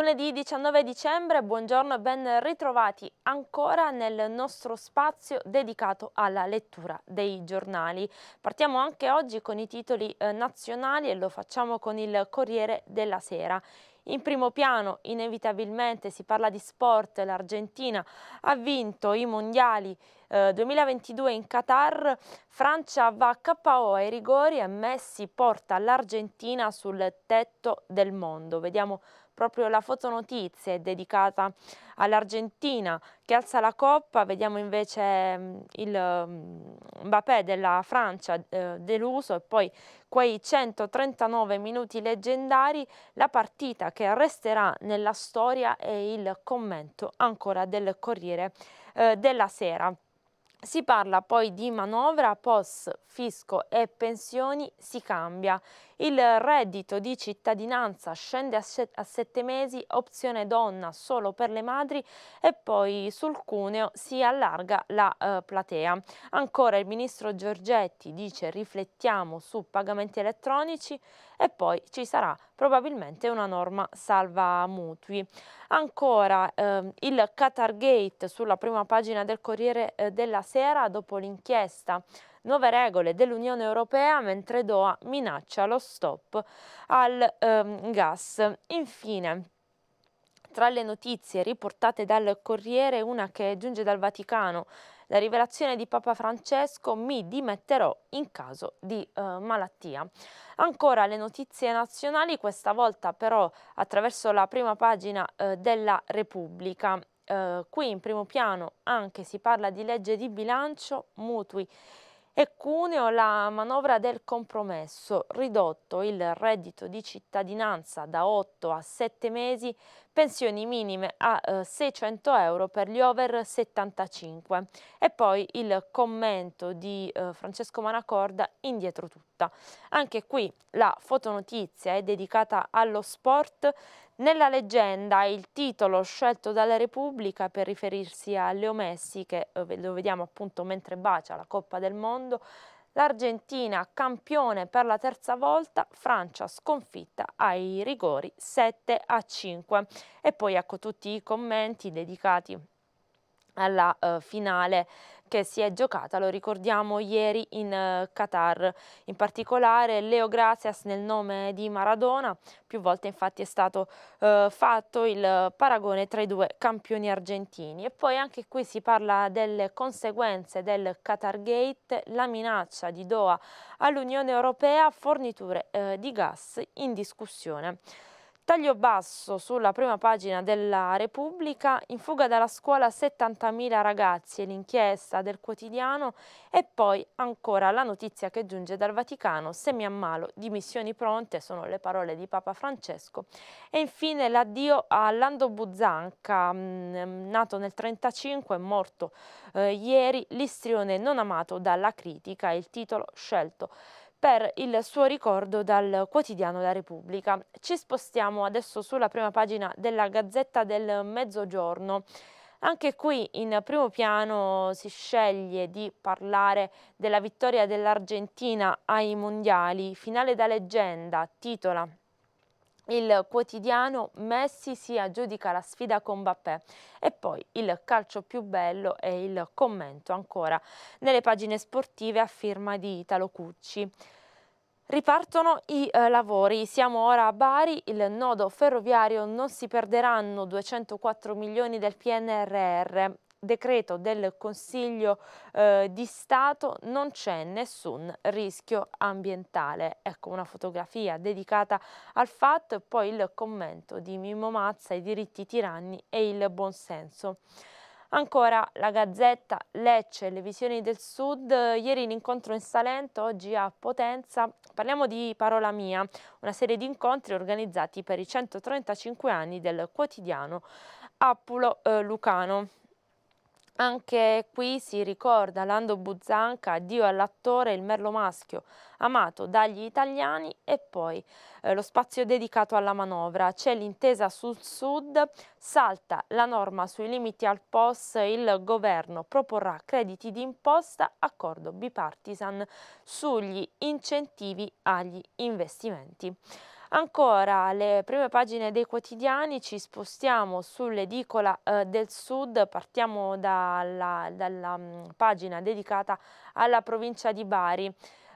Lunedì 19 dicembre, buongiorno e ben ritrovati ancora nel nostro spazio dedicato alla lettura dei giornali. Partiamo anche oggi con i titoli eh, nazionali e lo facciamo con il Corriere della Sera. In primo piano, inevitabilmente, si parla di sport. L'Argentina ha vinto i mondiali 2022 eh, in Qatar, Francia va a KO ai rigori e Messi porta l'Argentina sul tetto del mondo. Vediamo proprio la fotonotizia è dedicata all'Argentina che alza la coppa, vediamo invece mm, il mm, Mbappé della Francia eh, deluso e poi quei 139 minuti leggendari, la partita che resterà nella storia e il commento ancora del Corriere eh, della Sera. Si parla poi di manovra, post fisco e pensioni si cambia. Il reddito di cittadinanza scende a sette mesi, opzione donna solo per le madri e poi sul cuneo si allarga la eh, platea. Ancora il ministro Giorgetti dice riflettiamo su pagamenti elettronici e poi ci sarà probabilmente una norma salva mutui. Ancora eh, il Qatar Gate sulla prima pagina del Corriere eh, della Sera dopo l'inchiesta nuove regole dell'Unione Europea mentre Doha minaccia lo stop al ehm, gas. Infine, tra le notizie riportate dal Corriere, una che giunge dal Vaticano, la rivelazione di Papa Francesco, mi dimetterò in caso di eh, malattia. Ancora le notizie nazionali, questa volta però attraverso la prima pagina eh, della Repubblica. Eh, qui in primo piano anche si parla di legge di bilancio, mutui e cuneo la manovra del compromesso, ridotto il reddito di cittadinanza da 8 a 7 mesi, pensioni minime a 600 eh, euro per gli over 75 e poi il commento di eh, Francesco Manacorda indietro tutta. Anche qui la fotonotizia è dedicata allo sport nella leggenda il titolo scelto dalla Repubblica per riferirsi a Leo Messi, che eh, lo vediamo appunto mentre bacia la Coppa del Mondo, l'Argentina campione per la terza volta, Francia sconfitta ai rigori 7 a 5. E poi ecco tutti i commenti dedicati alla eh, finale che si è giocata, lo ricordiamo, ieri in eh, Qatar. In particolare Leo Gracias nel nome di Maradona, più volte infatti è stato eh, fatto il paragone tra i due campioni argentini. E poi anche qui si parla delle conseguenze del Qatar Gate, la minaccia di Doha all'Unione Europea, forniture eh, di gas in discussione. Taglio basso sulla prima pagina della Repubblica, in fuga dalla scuola 70.000 ragazzi e l'inchiesta del quotidiano e poi ancora la notizia che giunge dal Vaticano, se mi ammalo, dimissioni pronte, sono le parole di Papa Francesco e infine l'addio a Lando Buzzanca, mm, nato nel 1935 e morto eh, ieri, l'istrione non amato dalla critica, il titolo scelto per il suo ricordo dal quotidiano La Repubblica. Ci spostiamo adesso sulla prima pagina della Gazzetta del Mezzogiorno. Anche qui in primo piano si sceglie di parlare della vittoria dell'Argentina ai mondiali, finale da leggenda, titola il quotidiano Messi si aggiudica la sfida con Mbappé e poi il calcio più bello e il commento ancora nelle pagine sportive a firma di Italo Cucci. Ripartono i eh, lavori, siamo ora a Bari, il nodo ferroviario non si perderanno 204 milioni del PNRR, decreto del Consiglio eh, di Stato non c'è nessun rischio ambientale. Ecco una fotografia dedicata al fatto e poi il commento di Mimmo Mazza, i diritti tiranni e il buonsenso. Ancora la Gazzetta, Lecce, le visioni del Sud, ieri l'incontro in Salento, oggi a Potenza. Parliamo di Parola Mia, una serie di incontri organizzati per i 135 anni del quotidiano Appulo eh, Lucano. Anche qui si ricorda Lando Buzzanca, addio all'attore, il merlo maschio, amato dagli italiani e poi eh, lo spazio dedicato alla manovra. C'è l'intesa sul Sud, salta la norma sui limiti al POS, il governo proporrà crediti d'imposta, accordo bipartisan sugli incentivi agli investimenti. Ancora le prime pagine dei quotidiani, ci spostiamo sull'edicola eh, del sud, partiamo dalla, dalla mh, mm, pagina dedicata alla provincia di Bari.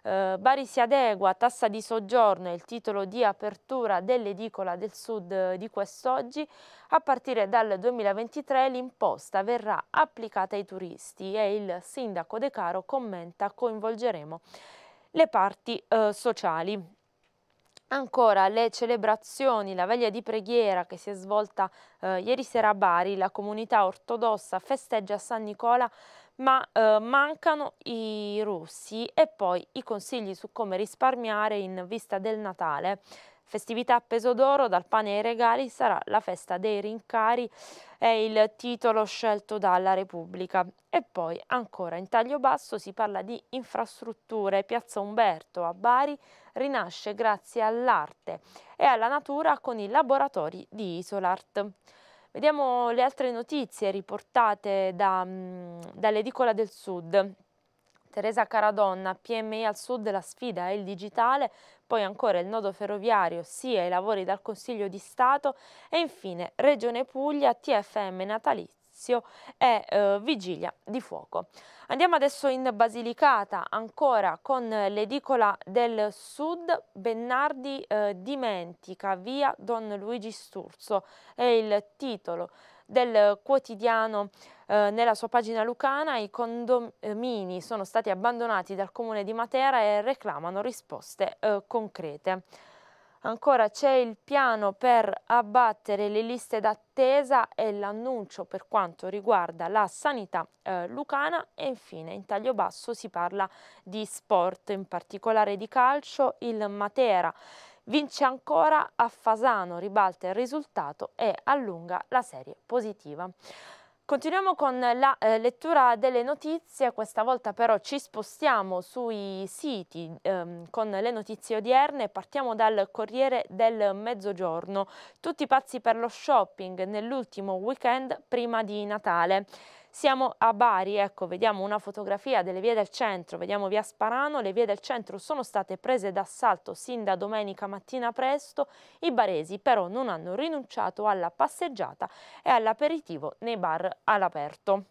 Eh, Bari si adegua, tassa di soggiorno è il titolo di apertura dell'edicola del sud eh, di quest'oggi. A partire dal 2023 l'imposta verrà applicata ai turisti e il sindaco De Caro commenta coinvolgeremo le parti eh, sociali. Ancora le celebrazioni, la veglia di preghiera che si è svolta eh, ieri sera a Bari, la comunità ortodossa festeggia San Nicola ma eh, mancano i russi e poi i consigli su come risparmiare in vista del Natale Festività a peso d'oro dal pane ai regali sarà la festa dei rincari, è il titolo scelto dalla Repubblica. E poi ancora in taglio basso si parla di infrastrutture, Piazza Umberto a Bari rinasce grazie all'arte e alla natura con i laboratori di Isolart. Vediamo le altre notizie riportate da, mm, dall'Edicola del Sud. Teresa Caradonna, PMI al sud, la sfida è eh, il digitale, poi ancora il nodo ferroviario, sia i lavori dal Consiglio di Stato e infine Regione Puglia, TFM natalizio e eh, vigilia di fuoco. Andiamo adesso in Basilicata, ancora con l'edicola del Sud, Bennardi eh, dimentica, via Don Luigi Sturzo, è il titolo del quotidiano eh, nella sua pagina lucana i condomini sono stati abbandonati dal comune di Matera e reclamano risposte eh, concrete. Ancora c'è il piano per abbattere le liste d'attesa e l'annuncio per quanto riguarda la sanità eh, lucana e infine in taglio basso si parla di sport, in particolare di calcio, il Matera vince ancora a Fasano, ribalta il risultato e allunga la serie positiva. Continuiamo con la eh, lettura delle notizie, questa volta però ci spostiamo sui siti ehm, con le notizie odierne, partiamo dal Corriere del Mezzogiorno, tutti pazzi per lo shopping nell'ultimo weekend prima di Natale. Siamo a Bari, ecco, vediamo una fotografia delle vie del centro, vediamo via Sparano, le vie del centro sono state prese d'assalto sin da domenica mattina presto, i baresi però non hanno rinunciato alla passeggiata e all'aperitivo nei bar all'aperto.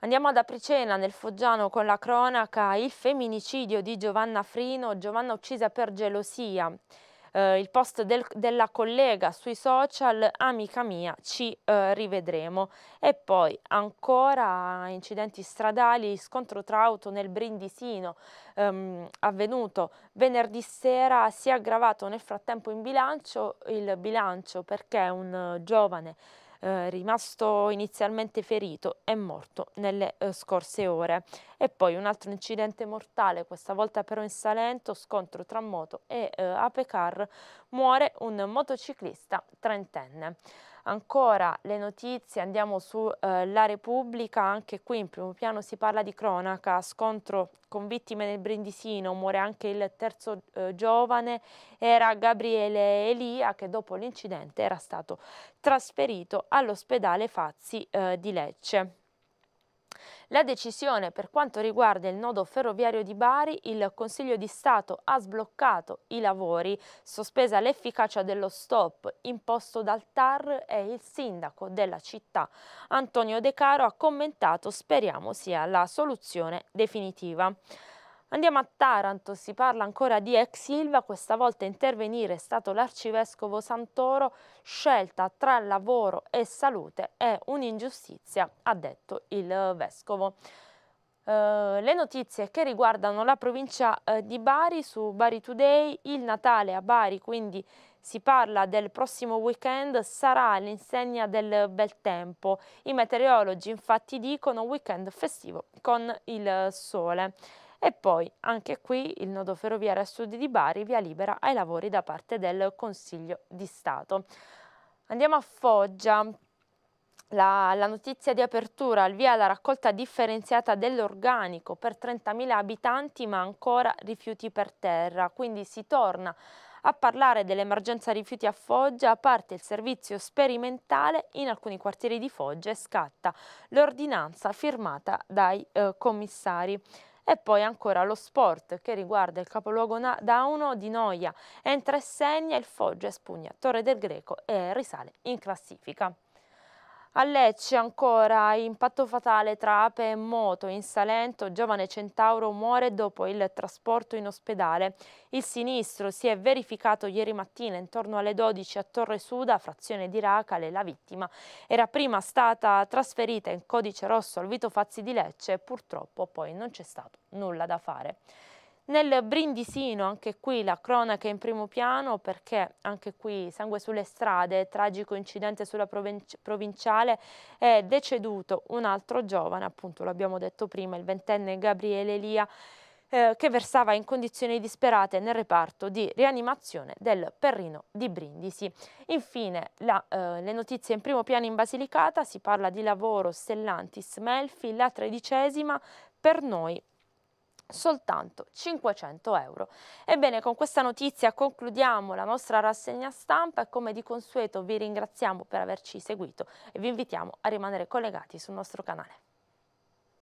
Andiamo ad Apricena, nel Foggiano, con la cronaca, il femminicidio di Giovanna Frino, Giovanna uccisa per gelosia eh, il post del, della collega sui social, amica mia, ci eh, rivedremo. E poi ancora incidenti stradali, scontro tra auto nel Brindisino ehm, avvenuto venerdì sera, si è aggravato nel frattempo in bilancio, il bilancio perché un eh, giovane eh, rimasto inizialmente ferito, è morto nelle eh, scorse ore. E poi un altro incidente mortale, questa volta però in Salento, scontro tra moto e eh, apecar, muore un motociclista trentenne. Ancora le notizie, andiamo su eh, La Repubblica, anche qui in primo piano si parla di cronaca, scontro con vittime nel Brindisino, muore anche il terzo eh, giovane, era Gabriele Elia che dopo l'incidente era stato trasferito all'ospedale Fazzi eh, di Lecce. La decisione per quanto riguarda il nodo ferroviario di Bari, il Consiglio di Stato ha sbloccato i lavori, sospesa l'efficacia dello stop imposto dal TAR e il sindaco della città Antonio De Caro ha commentato speriamo sia la soluzione definitiva. Andiamo a Taranto, si parla ancora di ex Ilva, questa volta intervenire è stato l'arcivescovo Santoro, scelta tra lavoro e salute è un'ingiustizia, ha detto il eh, vescovo. Uh, le notizie che riguardano la provincia uh, di Bari su Bari Today, il Natale a Bari, quindi si parla del prossimo weekend, sarà l'insegna del bel tempo. I meteorologi infatti dicono weekend festivo con il sole. E poi anche qui il nodo ferroviario a sud di Bari via libera ai lavori da parte del Consiglio di Stato. Andiamo a Foggia. La, la, notizia di apertura al via alla raccolta differenziata dell'organico per 30.000 abitanti ma ancora rifiuti per terra, quindi si torna a parlare dell'emergenza rifiuti a Foggia a parte il servizio sperimentale in alcuni quartieri di Foggia e scatta l'ordinanza firmata dai eh, commissari. E poi ancora lo sport che riguarda il capoluogo dauno di Noia, entra e segna il Foggia, e spugna Torre del Greco e risale in classifica. A Lecce ancora impatto fatale tra ape e moto in Salento, giovane centauro muore dopo il trasporto in ospedale. Il sinistro si è verificato ieri mattina intorno alle 12 a Torre Suda, frazione di Racale. La vittima era prima stata trasferita in codice rosso al Vito Fazzi di Lecce e purtroppo poi non c'è stato nulla da fare. Nel Brindisino, anche qui la cronaca è in primo piano perché anche qui sangue sulle strade, tragico incidente sulla provinciale, è deceduto un altro giovane, appunto l'abbiamo detto prima, il ventenne Gabriele Elia, eh, che versava in condizioni disperate nel reparto di rianimazione del Perrino di Brindisi. Infine, la, eh, le notizie in primo piano in Basilicata, si parla di lavoro Stellantis Melfi, la tredicesima per noi soltanto 500 euro. Ebbene con questa notizia concludiamo la nostra rassegna stampa e come di consueto vi ringraziamo per averci seguito e vi invitiamo a rimanere collegati sul nostro canale.